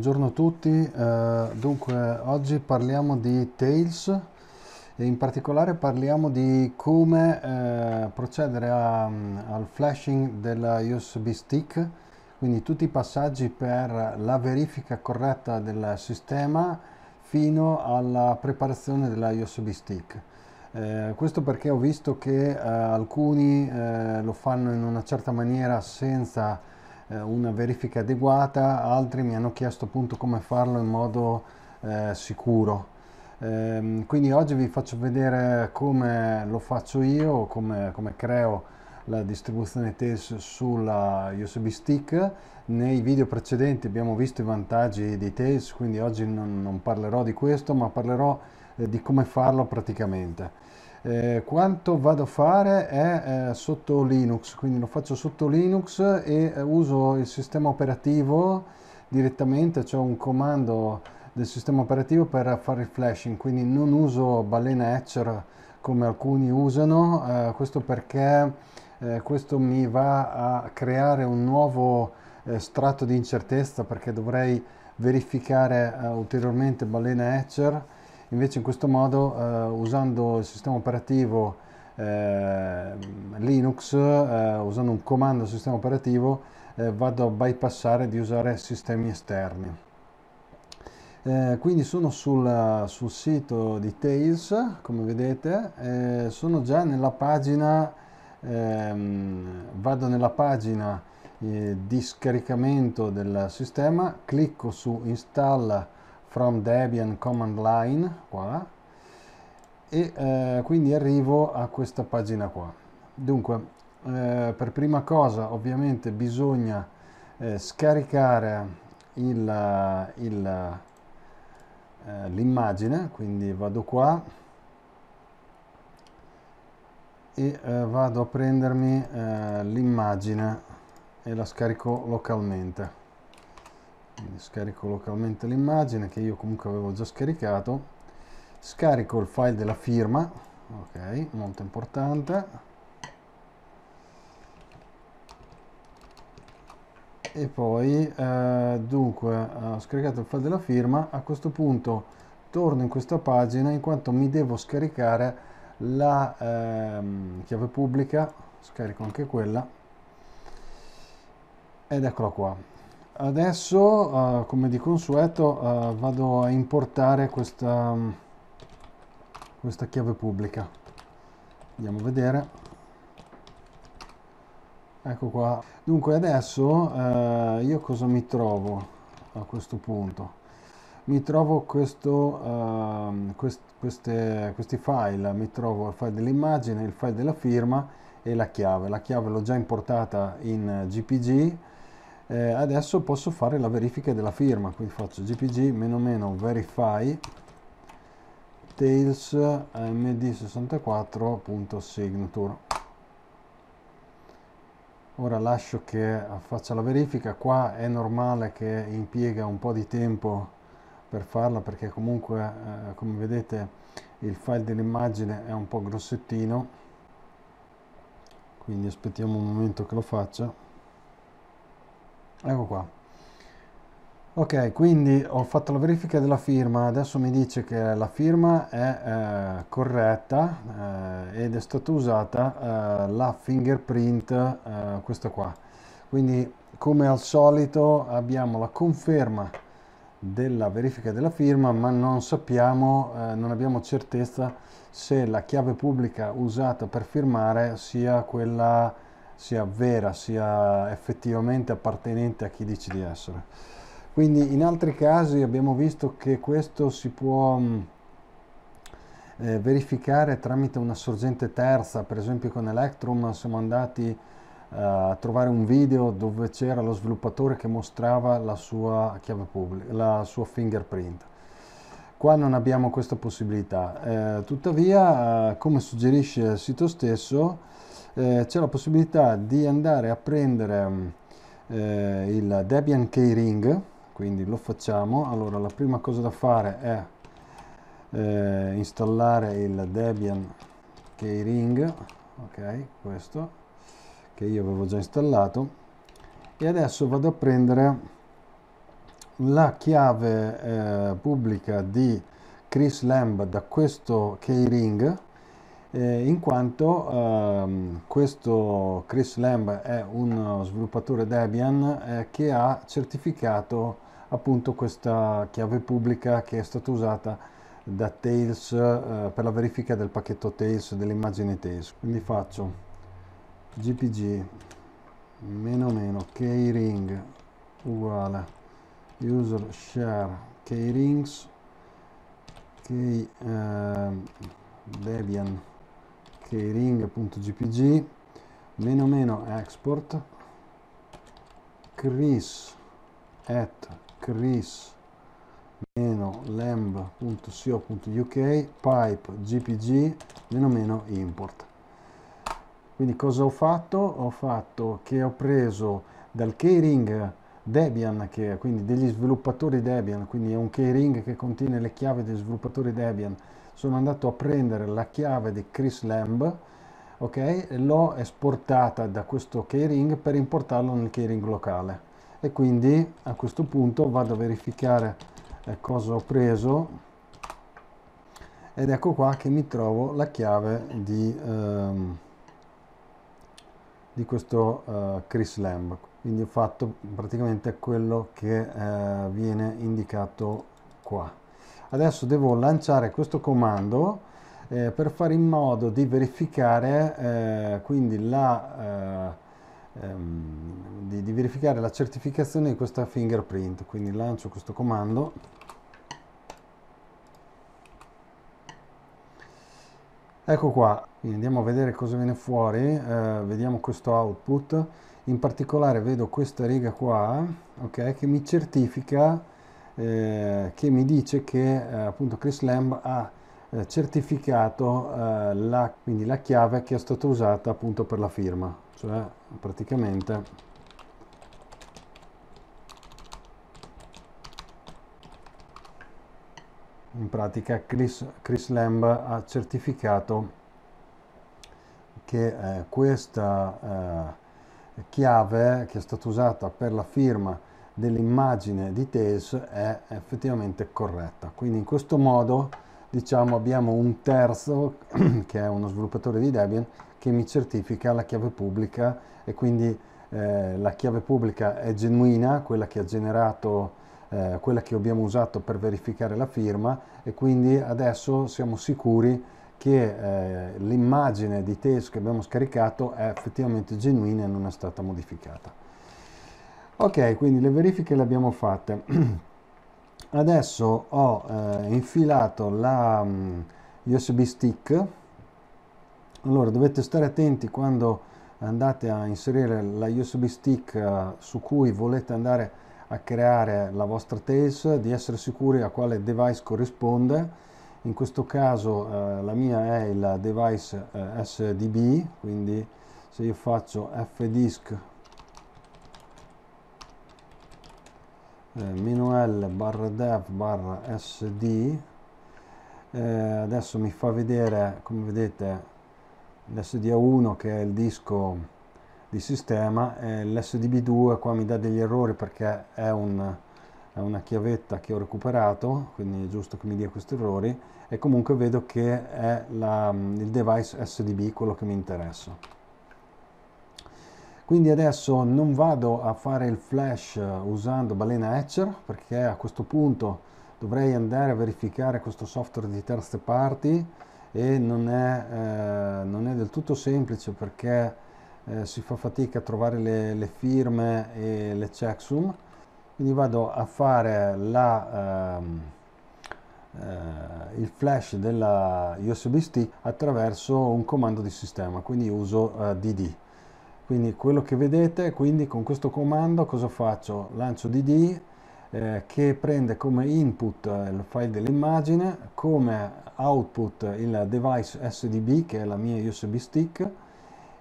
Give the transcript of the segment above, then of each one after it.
buongiorno a tutti. Eh, dunque, oggi parliamo di Tails e in particolare parliamo di come eh, procedere a, mm, al flashing della USB stick, quindi tutti i passaggi per la verifica corretta del sistema fino alla preparazione della USB stick. Eh, questo perché ho visto che eh, alcuni eh, lo fanno in una certa maniera senza eh, una verifica adeguata, altri mi hanno chiesto appunto come farlo in modo eh, sicuro. Ehm, quindi oggi vi faccio vedere come lo faccio io, come, come creo la distribuzione test sulla USB stick. Nei video precedenti abbiamo visto i vantaggi di Tails, quindi oggi non, non parlerò di questo, ma parlerò eh, di come farlo praticamente eh, quanto vado a fare è eh, sotto Linux, quindi lo faccio sotto Linux e eh, uso il sistema operativo direttamente, cioè un comando del sistema operativo per fare il flashing, quindi non uso balena etcher come alcuni usano, eh, questo perché eh, questo mi va a creare un nuovo eh, strato di incertezza perché dovrei verificare ulteriormente balena etcher invece in questo modo eh, usando il sistema operativo eh, Linux, eh, usando un comando sistema operativo, eh, vado a bypassare di usare sistemi esterni. Eh, quindi sono sul, sul, sito di Tails, come vedete, sono già nella pagina, ehm, vado nella pagina eh, di scaricamento del sistema, clicco su installa from Debian command line qua e eh, quindi arrivo a questa pagina qua dunque eh, per prima cosa ovviamente bisogna eh, scaricare eh, l'immagine quindi vado qua e eh, vado a prendermi eh, l'immagine e la scarico localmente quindi scarico localmente l'immagine che io comunque avevo già scaricato scarico il file della firma ok molto importante e poi eh, dunque eh, ho scaricato il file della firma a questo punto torno in questa pagina in quanto mi devo scaricare la ehm, chiave pubblica scarico anche quella ed eccola qua adesso uh, come di consueto uh, vado a importare questa, mm, questa chiave pubblica andiamo a vedere ecco qua dunque adesso uh, io cosa mi trovo a questo punto mi trovo questo, ehm, quest queste, questi file mi trovo il file dell'immagine il file della firma e la chiave la chiave l'ho già importata in gpg eh, adesso posso fare la verifica della firma quindi faccio gpg meno meno verify tails md64.signature ora lascio che faccia la verifica qua è normale che impiega un po' di tempo per farla perché comunque eh, come vedete il file dell'immagine è un po' grossettino quindi aspettiamo un momento che lo faccia ecco qua ok quindi ho fatto la verifica della firma adesso mi dice che la firma è eh, corretta eh, ed è stata usata eh, la fingerprint eh, questa qua quindi come al solito abbiamo la conferma della verifica della firma ma non sappiamo eh, non abbiamo certezza se la chiave pubblica usata per firmare sia quella sia vera, sia effettivamente appartenente a chi dici di essere. Quindi in altri casi abbiamo visto che questo si può mm, eh, verificare tramite una sorgente terza, per esempio con Electrum siamo andati eh, a trovare un video dove c'era lo sviluppatore che mostrava la sua chiave pubblica, la sua fingerprint. Qua non abbiamo questa possibilità, eh, tuttavia eh, come suggerisce il sito stesso eh, c'è la possibilità di andare a prendere mm, eh, il Debian Keyring, quindi lo facciamo. Allora, la prima cosa da fare è eh, installare il Debian Keyring, ok, questo che io avevo già installato. E adesso vado a prendere la chiave eh, pubblica di Chris Lamb da questo keyring eh, in quanto ehm, questo Chris Lamb è uno sviluppatore Debian eh, che ha certificato appunto questa chiave pubblica che è stata usata da Tails eh, per la verifica del pacchetto Tails dell'immagine Tails quindi faccio gpg meno meno keyring uguale user share keyrings key ehm, debian kring.gpg meno meno export chris at chris meno lamb.co.uk pipe gpg meno meno import quindi cosa ho fatto? ho fatto che ho preso dal keyring Debian che quindi degli sviluppatori Debian quindi è un keyring che contiene le chiavi degli sviluppatori Debian sono andato a prendere la chiave di Chris Lamb ok l'ho esportata da questo keyring per importarlo nel keyring locale e quindi a questo punto vado a verificare eh, cosa ho preso ed ecco qua che mi trovo la chiave di, ehm, di questo eh, Chris Lamb quindi ho fatto praticamente quello che eh, viene indicato qua adesso devo lanciare questo comando eh, per fare in modo di verificare eh, quindi la eh, ehm, di, di verificare la certificazione di questa fingerprint quindi lancio questo comando ecco qua quindi andiamo a vedere cosa viene fuori eh, vediamo questo output in particolare vedo questa riga qua ok che mi certifica eh, che mi dice che eh, appunto Chris Lamb ha eh, certificato eh, la, quindi la chiave che è stata usata appunto per la firma, cioè praticamente in pratica Chris, Chris Lamb ha certificato che eh, questa eh, chiave che è stata usata per la firma dell'immagine di Tails è effettivamente corretta. Quindi in questo modo diciamo abbiamo un terzo che è uno sviluppatore di Debian che mi certifica la chiave pubblica e quindi eh, la chiave pubblica è genuina, quella che ha generato eh, quella che abbiamo usato per verificare la firma e quindi adesso siamo sicuri che eh, l'immagine di Tails che abbiamo scaricato è effettivamente genuina e non è stata modificata ok quindi le verifiche le abbiamo fatte adesso ho eh, infilato la um, mm, usb stick allora dovete stare attenti quando andate a inserire la usb stick eh, su cui volete andare a creare la vostra Tails di essere sicuri a quale device corrisponde in questo caso eh, la mia è il device eh, SDB quindi se io faccio fdisk Eh, L barra dev barra sd eh, adesso mi fa vedere come vedete l'sda1 che è il disco di sistema e l'sdb2 qua mi dà degli errori perché è, un, è una chiavetta che ho recuperato quindi è giusto che mi dia questi errori e comunque vedo che è la, il device sdb quello che mi interessa quindi adesso non vado a fare il flash eh, usando balena hatcher perché a questo punto dovrei andare a verificare questo software di terze parti e non è, eh, non è del tutto semplice perché eh, si fa fatica a trovare le, le, firme e le checksum quindi vado a fare la, ehm, eh, il flash della USB stick attraverso un comando di sistema quindi uso DD eh, quindi quello che vedete quindi con questo comando cosa faccio lancio dd eh, che prende come input eh, il file dell'immagine come output il device sdb che è la mia usb stick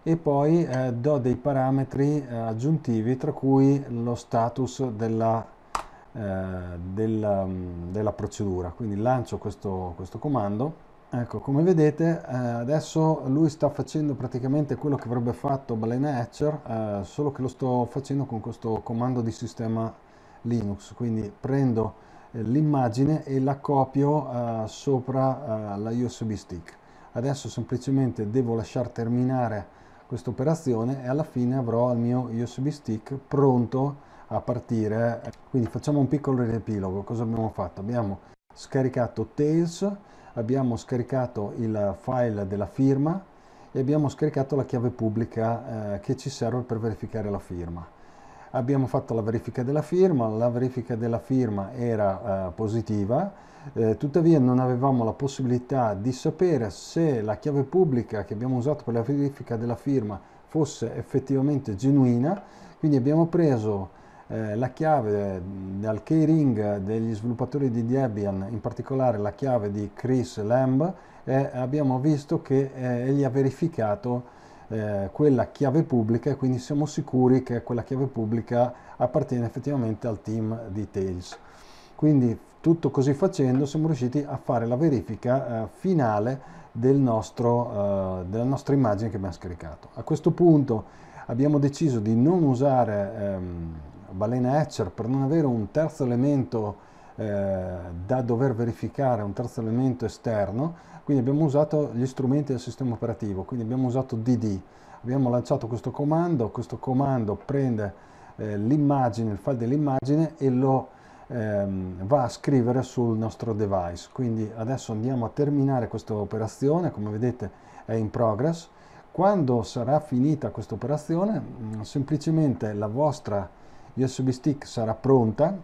e poi eh, do dei parametri eh, aggiuntivi tra cui lo status della, eh, della, mm, della procedura quindi lancio questo, questo comando Ecco, come vedete eh, adesso lui sta facendo praticamente quello che avrebbe fatto Balena Etcher, eh, solo che lo sto facendo con questo comando di sistema Linux, quindi prendo eh, l'immagine e la copio eh, sopra eh, la USB stick. Adesso semplicemente devo lasciar terminare questa operazione e alla fine avrò il mio USB stick pronto a partire. Quindi facciamo un piccolo riepilogo, cosa abbiamo fatto? Abbiamo scaricato Tails, abbiamo scaricato il file della firma e abbiamo scaricato la chiave pubblica eh, che ci serve per verificare la firma. Abbiamo fatto la verifica della firma, la verifica della firma era eh, positiva, eh, tuttavia non avevamo la possibilità di sapere se la chiave pubblica che abbiamo usato per la verifica della firma fosse effettivamente genuina, quindi abbiamo preso eh, la chiave dal keyring degli sviluppatori di Debian, in particolare la chiave di Chris Lamb, eh, abbiamo visto che eh, egli ha verificato eh, quella chiave pubblica e quindi siamo sicuri che quella chiave pubblica appartiene effettivamente al team di Tails. Quindi tutto così facendo siamo riusciti a fare la verifica eh, finale del nostro, della nostra immagine che abbiamo scaricato. A questo punto abbiamo deciso di non usare ehm, Balena Hatcher per non avere un terzo elemento eh, da dover verificare, un terzo elemento esterno, quindi abbiamo usato gli strumenti del sistema operativo, quindi abbiamo usato DD, abbiamo lanciato questo comando, questo comando prende eh, l'immagine, il file dell'immagine e lo ehm, va a scrivere sul nostro device. Quindi adesso andiamo a terminare questa operazione, come vedete è in progress. Quando sarà finita questa operazione, mm, semplicemente la vostra USB stick sarà pronta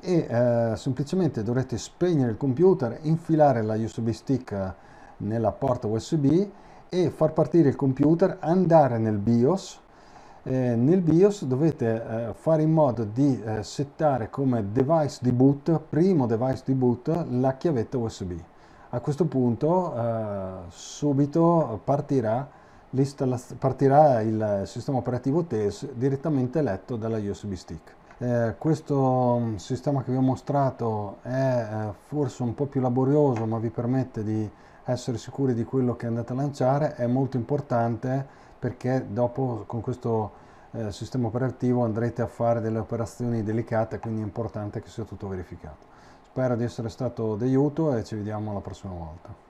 e eh, semplicemente dovrete spegnere il computer, infilare la USB stick eh, nella porta USB e far partire il computer, andare nel BIOS. Eh, nel BIOS dovete eh, fare in modo di eh, settare come device di boot, primo device di boot, la chiavetta USB. A questo punto eh, subito partirà partirà il sistema operativo TES direttamente letto dalla USB stick. Eh, questo mm, sistema che vi ho mostrato è eh, forse un po' più laborioso ma vi permette di essere sicuri di quello che andate a lanciare, è molto importante perché dopo con questo eh, sistema operativo andrete a fare delle operazioni delicate, quindi è importante che sia tutto verificato. Spero di essere stato d'aiuto e ci vediamo la prossima volta.